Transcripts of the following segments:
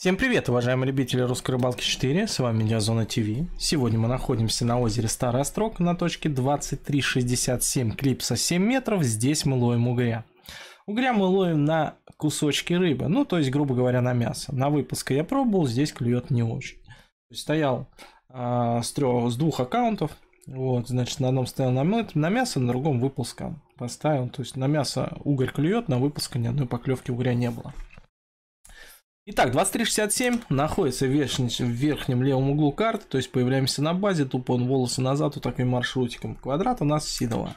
Всем привет, уважаемые любители русской рыбалки 4, с вами Медиазона ТВ. Сегодня мы находимся на озере Старый Острог на точке 2367 клипса 7 метров, здесь мы ловим угря. Угря мы ловим на кусочки рыбы, ну то есть, грубо говоря, на мясо. На выпуске я пробовал, здесь клюет не очень. стоял э, с, трех, с двух аккаунтов, вот, значит, на одном стоял на, на мясо, на другом выпуска. поставил. То есть на мясо угорь клюет, на выпуска ни одной поклевки угря не было. Итак, 2367 находится в, верхнем, левом углу карты, то есть появляемся на базе, тупо он волосы назад, вот таким маршрутиком. Квадрат у нас Сидова.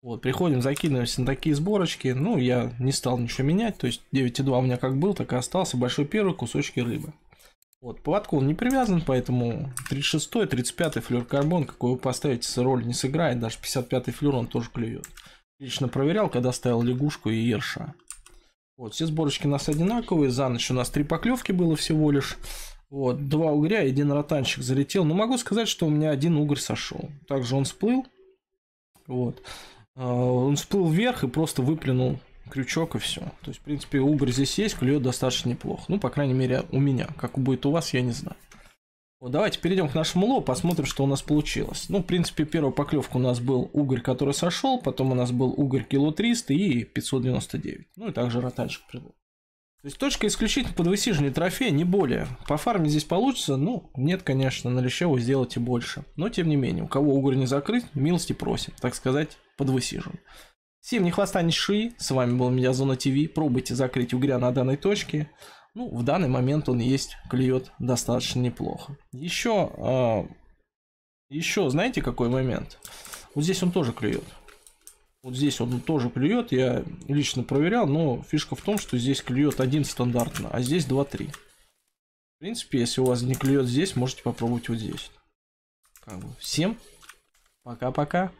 Вот, приходим, закидываемся на такие сборочки. Ну, я не стал ничего менять, то есть 9,2 у меня как был, так и остался. Большой первый, кусочки рыбы. Вот, поводку он не привязан, поэтому 36-й, 35 флюр карбон, какой вы поставите, роль не сыграет, даже 55 флюр он тоже клюет. Лично проверял, когда ставил лягушку и ерша. Вот, все сборочки у нас одинаковые. За ночь у нас три поклевки было всего лишь. Вот, два угря, один ротанчик залетел. Но могу сказать, что у меня один угорь сошел. Также он сплыл. Вот. А, он сплыл вверх и просто выплюнул крючок и все. То есть, в принципе, угорь здесь есть, клюет достаточно неплохо. Ну, по крайней мере, у меня. Как будет у вас, я не знаю давайте перейдем к нашему лобу, посмотрим, что у нас получилось. Ну, в принципе, первая поклевка у нас был угорь, который сошел, потом у нас был угорь кило 300 и 599. Ну и также ротальщик прилог. То есть точка исключительно под высиживание трофея, не более. По фарме здесь получится, ну, нет, конечно, на лещеву сделайте больше. Но, тем не менее, у кого угорь не закрыть, милости просим, так сказать, под высиживаем. Всем не хвоста, ни ши. С вами был Медиазона ТВ. Пробуйте закрыть угря на данной точке. Ну, в данный момент он есть, клюет достаточно неплохо. Еще, э, а, еще, знаете, какой момент? Вот здесь он тоже клюет. Вот здесь он тоже клюет, я лично проверял, но фишка в том, что здесь клюет один стандартно, а здесь 2-3. В принципе, если у вас не клюет здесь, можете попробовать вот здесь. Как бы. Всем пока-пока.